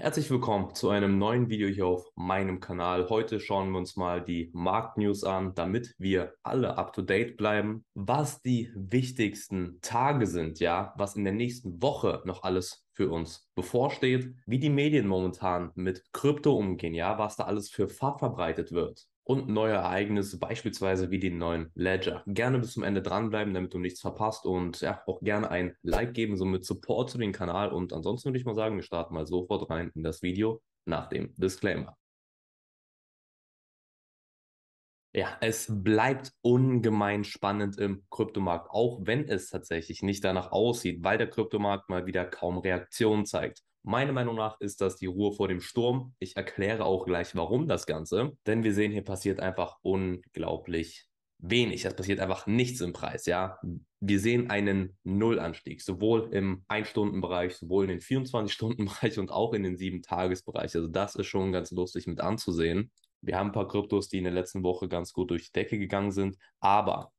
Herzlich willkommen zu einem neuen Video hier auf meinem Kanal. Heute schauen wir uns mal die Marktnews an, damit wir alle up to date bleiben, was die wichtigsten Tage sind, ja, was in der nächsten Woche noch alles für uns bevorsteht, wie die Medien momentan mit Krypto umgehen, ja, was da alles für Fahrt verbreitet wird und neue Ereignisse, beispielsweise wie den neuen Ledger. Gerne bis zum Ende dranbleiben, damit du nichts verpasst und ja, auch gerne ein Like geben, somit Support zu dem Kanal. Und ansonsten würde ich mal sagen, wir starten mal sofort rein in das Video nach dem Disclaimer. Ja, es bleibt ungemein spannend im Kryptomarkt, auch wenn es tatsächlich nicht danach aussieht, weil der Kryptomarkt mal wieder kaum Reaktion zeigt. Meiner Meinung nach ist das die Ruhe vor dem Sturm. Ich erkläre auch gleich, warum das Ganze. Denn wir sehen, hier passiert einfach unglaublich wenig. Es passiert einfach nichts im Preis, ja. Wir sehen einen Nullanstieg, sowohl im 1-Stunden-Bereich, sowohl in den 24-Stunden-Bereich und auch in den 7-Tages-Bereich. Also das ist schon ganz lustig mit anzusehen. Wir haben ein paar Kryptos, die in der letzten Woche ganz gut durch die Decke gegangen sind, aber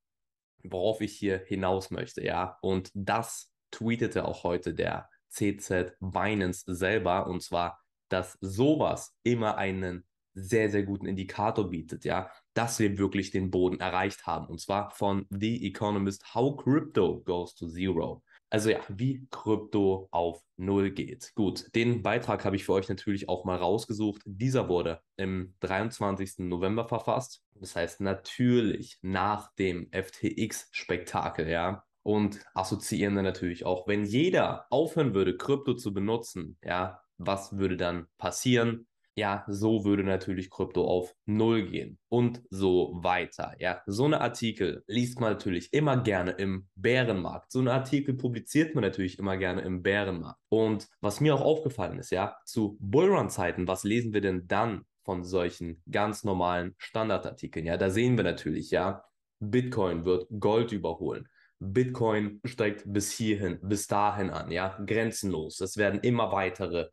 worauf ich hier hinaus möchte, ja, und das tweetete auch heute der CZ Binance selber und zwar, dass sowas immer einen sehr, sehr guten Indikator bietet, ja, dass wir wirklich den Boden erreicht haben. Und zwar von The Economist, How Crypto Goes to Zero. Also ja, wie Krypto auf Null geht. Gut, den Beitrag habe ich für euch natürlich auch mal rausgesucht. Dieser wurde im 23. November verfasst. Das heißt natürlich nach dem FTX-Spektakel, ja und assoziieren dann natürlich auch, wenn jeder aufhören würde, Krypto zu benutzen, ja, was würde dann passieren? Ja, so würde natürlich Krypto auf Null gehen und so weiter. Ja, so eine Artikel liest man natürlich immer gerne im Bärenmarkt. So eine Artikel publiziert man natürlich immer gerne im Bärenmarkt. Und was mir auch aufgefallen ist, ja, zu Bullrun-Zeiten, was lesen wir denn dann von solchen ganz normalen Standardartikeln? Ja, da sehen wir natürlich, ja, Bitcoin wird Gold überholen. Bitcoin steigt bis hierhin, bis dahin an, ja, grenzenlos. Es werden immer weitere,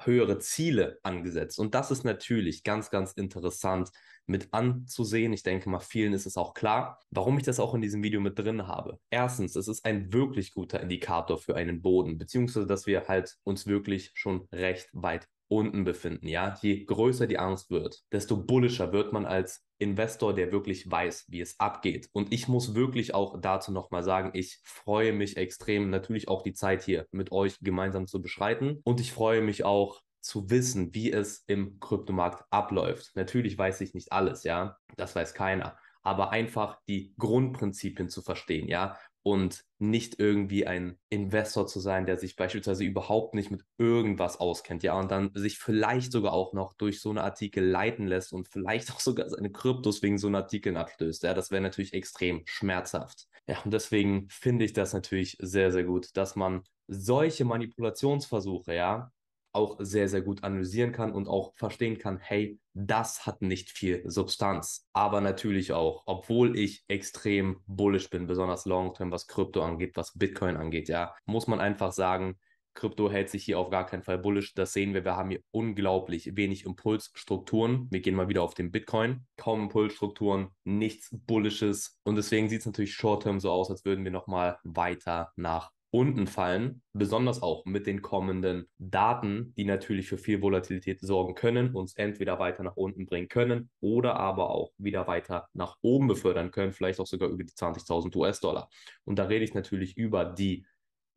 höhere Ziele angesetzt. Und das ist natürlich ganz, ganz interessant mit anzusehen. Ich denke mal, vielen ist es auch klar, warum ich das auch in diesem Video mit drin habe. Erstens, es ist ein wirklich guter Indikator für einen Boden, beziehungsweise dass wir halt uns wirklich schon recht weit unten befinden. Ja, je größer die Angst wird, desto bullischer wird man als Investor, der wirklich weiß, wie es abgeht. Und ich muss wirklich auch dazu nochmal sagen, ich freue mich extrem, natürlich auch die Zeit hier mit euch gemeinsam zu beschreiten. Und ich freue mich auch zu wissen, wie es im Kryptomarkt abläuft. Natürlich weiß ich nicht alles, ja. Das weiß keiner aber einfach die Grundprinzipien zu verstehen, ja und nicht irgendwie ein Investor zu sein, der sich beispielsweise überhaupt nicht mit irgendwas auskennt, ja, und dann sich vielleicht sogar auch noch durch so eine Artikel leiten lässt und vielleicht auch sogar seine Kryptos wegen so einer Artikel abstößt, ja, das wäre natürlich extrem schmerzhaft. Ja, und deswegen finde ich das natürlich sehr, sehr gut, dass man solche Manipulationsversuche, ja, auch sehr, sehr gut analysieren kann und auch verstehen kann, hey, das hat nicht viel Substanz. Aber natürlich auch, obwohl ich extrem bullish bin, besonders long-term, was Krypto angeht, was Bitcoin angeht, ja, muss man einfach sagen, Krypto hält sich hier auf gar keinen Fall bullish. Das sehen wir. Wir haben hier unglaublich wenig Impulsstrukturen. Wir gehen mal wieder auf den Bitcoin. Kaum Impulsstrukturen, nichts Bullisches. Und deswegen sieht es natürlich short-term so aus, als würden wir nochmal weiter nach unten fallen, besonders auch mit den kommenden Daten, die natürlich für viel Volatilität sorgen können, uns entweder weiter nach unten bringen können oder aber auch wieder weiter nach oben befördern können, vielleicht auch sogar über die 20.000 US-Dollar. Und da rede ich natürlich über die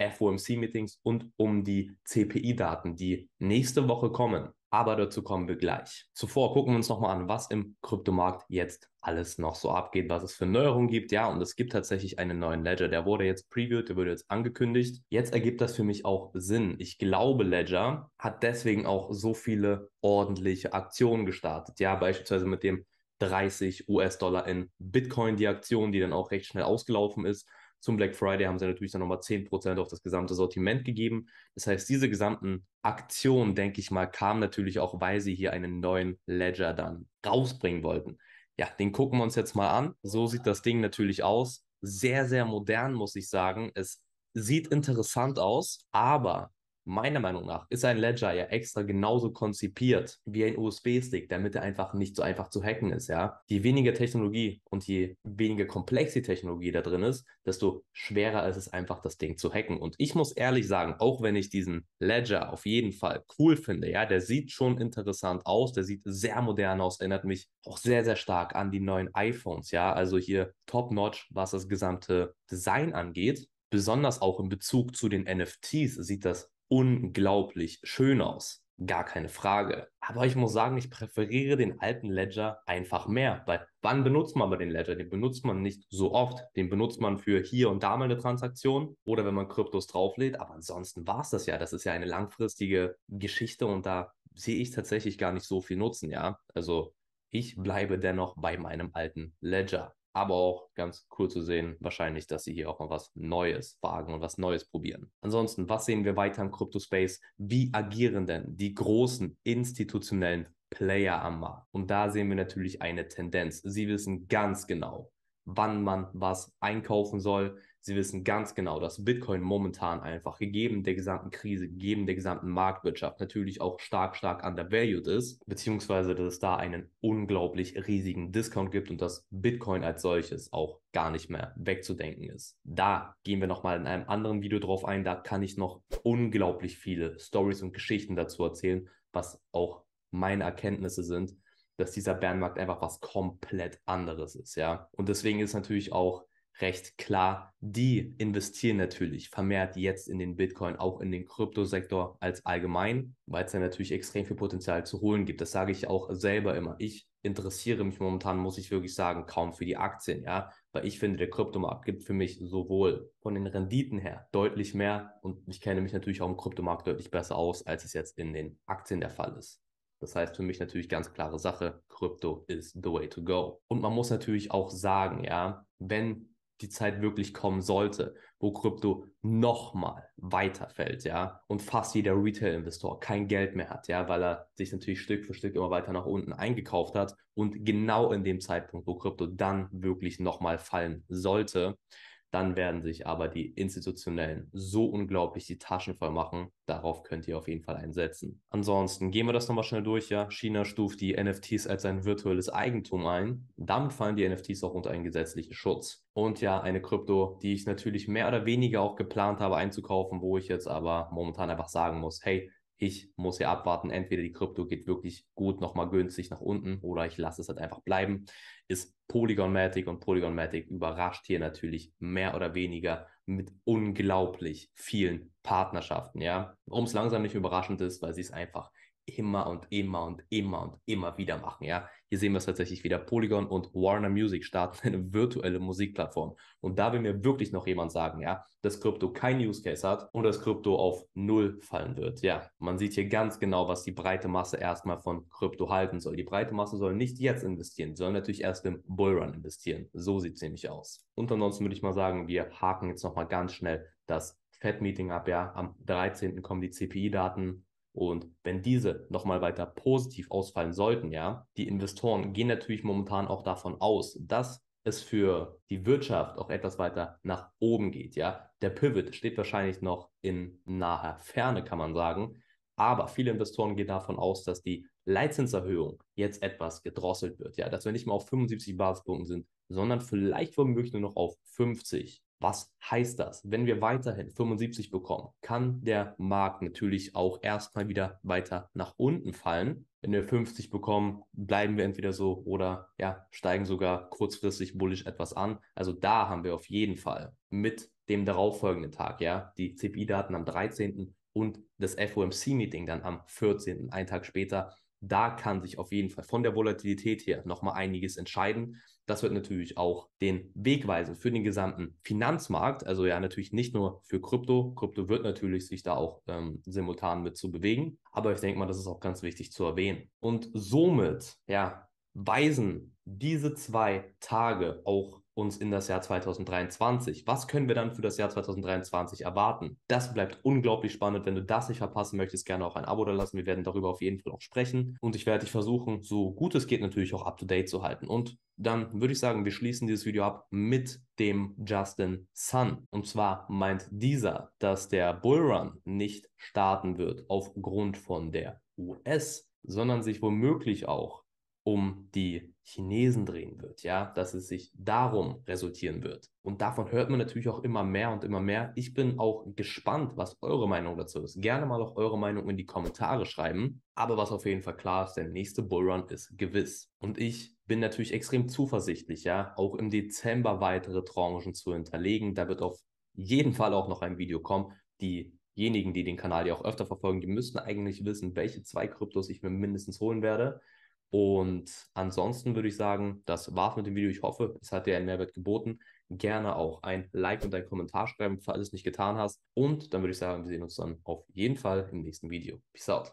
FOMC-Meetings und um die CPI-Daten, die nächste Woche kommen. Aber dazu kommen wir gleich. Zuvor gucken wir uns nochmal an, was im Kryptomarkt jetzt alles noch so abgeht, was es für Neuerungen gibt. Ja, und es gibt tatsächlich einen neuen Ledger. Der wurde jetzt previewed, der wurde jetzt angekündigt. Jetzt ergibt das für mich auch Sinn. Ich glaube, Ledger hat deswegen auch so viele ordentliche Aktionen gestartet. Ja, beispielsweise mit dem 30 US-Dollar in Bitcoin, die Aktion, die dann auch recht schnell ausgelaufen ist. Zum Black Friday haben sie natürlich dann nochmal 10% auf das gesamte Sortiment gegeben. Das heißt, diese gesamten Aktionen, denke ich mal, kamen natürlich auch, weil sie hier einen neuen Ledger dann rausbringen wollten. Ja, den gucken wir uns jetzt mal an. So sieht das Ding natürlich aus. Sehr, sehr modern, muss ich sagen. Es sieht interessant aus, aber Meiner Meinung nach ist ein Ledger ja extra genauso konzipiert wie ein USB-Stick, damit er einfach nicht so einfach zu hacken ist, ja. Je weniger Technologie und je weniger komplex die Technologie da drin ist, desto schwerer ist es einfach, das Ding zu hacken. Und ich muss ehrlich sagen, auch wenn ich diesen Ledger auf jeden Fall cool finde, ja, der sieht schon interessant aus, der sieht sehr modern aus, erinnert mich auch sehr, sehr stark an die neuen iPhones, ja. Also hier top-notch, was das gesamte Design angeht. Besonders auch in Bezug zu den NFTs sieht das unglaublich schön aus. Gar keine Frage. Aber ich muss sagen, ich präferiere den alten Ledger einfach mehr, weil wann benutzt man aber den Ledger? Den benutzt man nicht so oft. Den benutzt man für hier und da mal eine Transaktion oder wenn man Kryptos drauflädt. Aber ansonsten war es das ja. Das ist ja eine langfristige Geschichte und da sehe ich tatsächlich gar nicht so viel Nutzen, ja. Also ich bleibe dennoch bei meinem alten Ledger aber auch ganz cool zu sehen, wahrscheinlich, dass sie hier auch mal was Neues wagen und was Neues probieren. Ansonsten, was sehen wir weiter im Kryptospace? Wie agieren denn die großen institutionellen Player am Markt? Und da sehen wir natürlich eine Tendenz. Sie wissen ganz genau, wann man was einkaufen soll. Sie wissen ganz genau, dass Bitcoin momentan einfach gegeben der gesamten Krise, gegeben der gesamten Marktwirtschaft natürlich auch stark, stark undervalued ist, beziehungsweise dass es da einen unglaublich riesigen Discount gibt und dass Bitcoin als solches auch gar nicht mehr wegzudenken ist. Da gehen wir nochmal in einem anderen Video drauf ein, da kann ich noch unglaublich viele Stories und Geschichten dazu erzählen, was auch meine Erkenntnisse sind, dass dieser Bärenmarkt einfach was komplett anderes ist, ja. Und deswegen ist natürlich auch recht klar, die investieren natürlich vermehrt jetzt in den Bitcoin, auch in den Kryptosektor als allgemein, weil es da natürlich extrem viel Potenzial zu holen gibt. Das sage ich auch selber immer. Ich interessiere mich momentan, muss ich wirklich sagen, kaum für die Aktien, ja, weil ich finde, der Kryptomarkt gibt für mich sowohl von den Renditen her deutlich mehr und ich kenne mich natürlich auch im Kryptomarkt deutlich besser aus, als es jetzt in den Aktien der Fall ist. Das heißt für mich natürlich ganz klare Sache, Krypto ist the way to go. Und man muss natürlich auch sagen, ja, wenn die Zeit wirklich kommen sollte, wo Krypto nochmal weiterfällt, ja, und fast jeder Retail-Investor kein Geld mehr hat, ja, weil er sich natürlich Stück für Stück immer weiter nach unten eingekauft hat und genau in dem Zeitpunkt, wo Krypto dann wirklich nochmal fallen sollte, dann werden sich aber die Institutionellen so unglaublich die Taschen voll machen. Darauf könnt ihr auf jeden Fall einsetzen. Ansonsten gehen wir das nochmal schnell durch. Ja, China stuft die NFTs als ein virtuelles Eigentum ein. Damit fallen die NFTs auch unter einen gesetzlichen Schutz. Und ja, eine Krypto, die ich natürlich mehr oder weniger auch geplant habe einzukaufen, wo ich jetzt aber momentan einfach sagen muss, hey, ich muss ja abwarten, entweder die Krypto geht wirklich gut nochmal günstig nach unten oder ich lasse es halt einfach bleiben, ist Polygonmatic und Polygonmatic überrascht hier natürlich mehr oder weniger mit unglaublich vielen Partnerschaften, ja. Warum es langsam nicht überraschend ist, weil sie es einfach immer und immer und immer und immer wieder machen, ja. Hier sehen wir es tatsächlich wieder. Polygon und Warner Music starten eine virtuelle Musikplattform. Und da will mir wirklich noch jemand sagen, ja, dass Krypto kein Use Case hat und dass Krypto auf Null fallen wird. Ja, man sieht hier ganz genau, was die breite Masse erstmal von Krypto halten soll. Die breite Masse soll nicht jetzt investieren, soll natürlich erst im Bullrun investieren. So sieht es nämlich aus. Und ansonsten würde ich mal sagen, wir haken jetzt nochmal ganz schnell das Fed-Meeting ab. Ja, am 13. kommen die CPI-Daten und wenn diese nochmal weiter positiv ausfallen sollten, ja, die Investoren gehen natürlich momentan auch davon aus, dass es für die Wirtschaft auch etwas weiter nach oben geht, ja. Der Pivot steht wahrscheinlich noch in naher Ferne, kann man sagen. Aber viele Investoren gehen davon aus, dass die Leitzinserhöhung jetzt etwas gedrosselt wird, ja, dass wir nicht mehr auf 75 Basispunkten sind, sondern vielleicht womöglich nur noch auf 50 was heißt das? Wenn wir weiterhin 75 bekommen, kann der Markt natürlich auch erstmal wieder weiter nach unten fallen. Wenn wir 50 bekommen, bleiben wir entweder so oder ja, steigen sogar kurzfristig bullisch etwas an. Also da haben wir auf jeden Fall mit dem darauffolgenden Tag, ja, die CPI-Daten am 13. und das FOMC-Meeting dann am 14., einen Tag später, da kann sich auf jeden Fall von der Volatilität her nochmal einiges entscheiden. Das wird natürlich auch den Weg weisen für den gesamten Finanzmarkt. Also ja, natürlich nicht nur für Krypto. Krypto wird natürlich sich da auch ähm, simultan mit zu bewegen. Aber ich denke mal, das ist auch ganz wichtig zu erwähnen. Und somit, ja, weisen diese zwei Tage auch uns in das Jahr 2023. Was können wir dann für das Jahr 2023 erwarten? Das bleibt unglaublich spannend. Wenn du das nicht verpassen möchtest, gerne auch ein Abo da lassen. Wir werden darüber auf jeden Fall auch sprechen. Und ich werde dich versuchen, so gut es geht, natürlich auch up-to-date zu halten. Und dann würde ich sagen, wir schließen dieses Video ab mit dem Justin Sun. Und zwar meint dieser, dass der Bullrun nicht starten wird aufgrund von der US, sondern sich womöglich auch um die Chinesen drehen wird, ja, dass es sich darum resultieren wird. Und davon hört man natürlich auch immer mehr und immer mehr. Ich bin auch gespannt, was eure Meinung dazu ist. Gerne mal auch eure Meinung in die Kommentare schreiben. Aber was auf jeden Fall klar ist, der nächste Bullrun ist gewiss. Und ich bin natürlich extrem zuversichtlich, ja, auch im Dezember weitere Tranchen zu hinterlegen. Da wird auf jeden Fall auch noch ein Video kommen. Diejenigen, die den Kanal ja auch öfter verfolgen, die müssten eigentlich wissen, welche zwei Kryptos ich mir mindestens holen werde. Und ansonsten würde ich sagen, das war's mit dem Video. Ich hoffe, es hat dir einen Mehrwert geboten. Gerne auch ein Like und ein Kommentar schreiben, falls du es nicht getan hast. Und dann würde ich sagen, wir sehen uns dann auf jeden Fall im nächsten Video. Peace out.